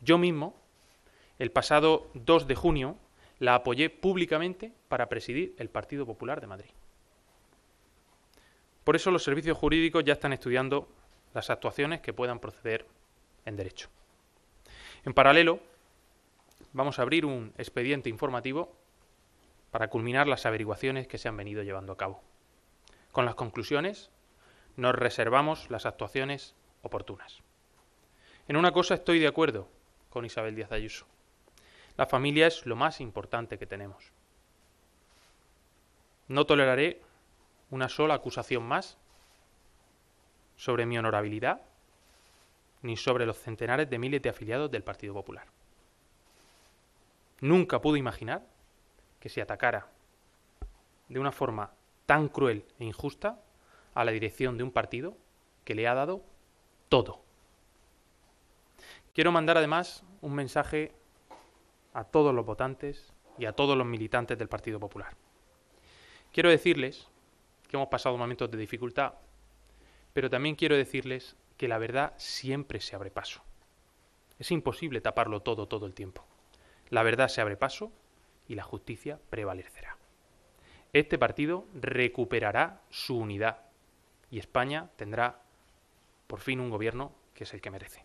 Yo mismo, el pasado 2 de junio, la apoyé públicamente para presidir el Partido Popular de Madrid. Por eso los servicios jurídicos ya están estudiando las actuaciones que puedan proceder en derecho. En paralelo, vamos a abrir un expediente informativo para culminar las averiguaciones que se han venido llevando a cabo. Con las conclusiones, nos reservamos las actuaciones oportunas. En una cosa estoy de acuerdo, con Isabel Díaz Ayuso. La familia es lo más importante que tenemos. No toleraré una sola acusación más sobre mi honorabilidad ni sobre los centenares de miles de afiliados del Partido Popular. Nunca pude imaginar que se atacara de una forma tan cruel e injusta a la dirección de un partido que le ha dado todo. Quiero mandar además un mensaje a todos los votantes y a todos los militantes del Partido Popular. Quiero decirles que hemos pasado momentos de dificultad, pero también quiero decirles que la verdad siempre se abre paso. Es imposible taparlo todo todo el tiempo. La verdad se abre paso y la justicia prevalecerá. Este partido recuperará su unidad y España tendrá por fin un gobierno que es el que merece.